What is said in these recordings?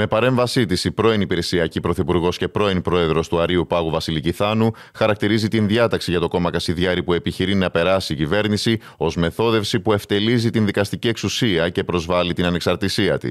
Με παρέμβασή της, η πρώην Υπηρεσιακή Πρωθυπουργός και πρώην Πρόεδρος του Αρίου Πάγου Βασιλική Θάνου χαρακτηρίζει την διάταξη για το κόμμα Κασιδιάρη που επιχειρεί να περάσει η κυβέρνηση ως μεθόδευση που ευτελίζει την δικαστική εξουσία και προσβάλλει την ανεξαρτησία της.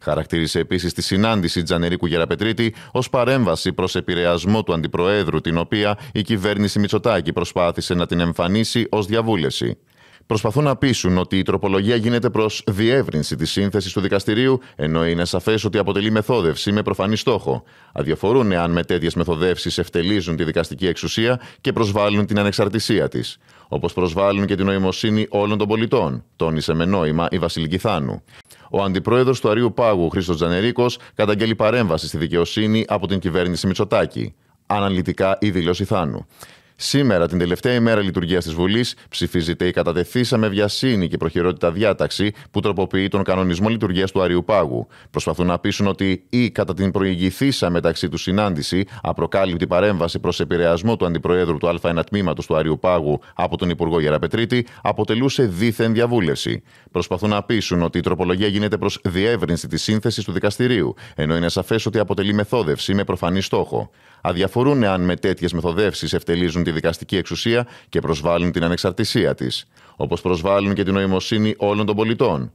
Χαρακτήρισε επίσης τη συνάντηση Τζανερίκου Γεραπετρίτη ως παρέμβαση προς επηρεασμό του Αντιπροέδρου, την οποία η κυβέρνηση Μητσοτάκη προσπάθησε να την εμφανίσει ως διαβούλευση προσπαθούν να πείσουν ότι η τροπολογία γίνεται προς διεύρυνση της σύνθεσης του δικαστηρίου, ενώ είναι σαφές ότι αποτελεί μεθόδευση με προφανή στόχο. Αδιαφορούν εάν με τέτοιες μεθοδεύσεις ευτελίζουν τη δικαστική εξουσία και προσβάλλουν την ανεξαρτησία της. Όπως προσβάλλουν και την νοημοσύνη όλων των πολιτών, τόνισε με νόημα η Βασιλική Θάνου. Ο αντιπρόεδρος του Αρίου Πάγου, Χρήστος Τζανερίκος, καταγγέλει παρέμβαση στη δικαιοσύνη από την κυβέρνηση Μητσοτάκη. Αναλυτικά η δήλωση Θάνου. Σήμερα, την τελευταία ημέρα λειτουργίας της Βουλής, ψηφίζεται η κατατεθήσα με βιασύνη και προχειρότητα διάταξη που τροποποιεί τον κανονισμό λειτουργίας του Αριού Πάγου. Προσπαθούν να πείσουν ότι η κατά την προηγηθήσα μεταξύ του συνάντηση, απροκάλυπτη παρέμβαση προς επηρεασμό του αντιπροέδρου του Α1 τμήματος του Αριού Πάγου από τον Υπουργό Γεραπετρίτη, αποτελούσε δίθεν διαβούλευση. Προσπαθούν να πείσουν ότι η τροπολογία γίνεται προς διεύρυνση της σύνθεσης του δικαστηρίου, ενώ είναι σαφές ότι αποτελεί μεθόδευση με προφανή στόχο αδιαφορούν αν με τέτοιες μεθοδεύσεις ευτελίζουν τη δικαστική εξουσία και προσβάλλουν την ανεξαρτησία της, όπως προσβάλλουν και την νοημοσύνη όλων των πολιτών.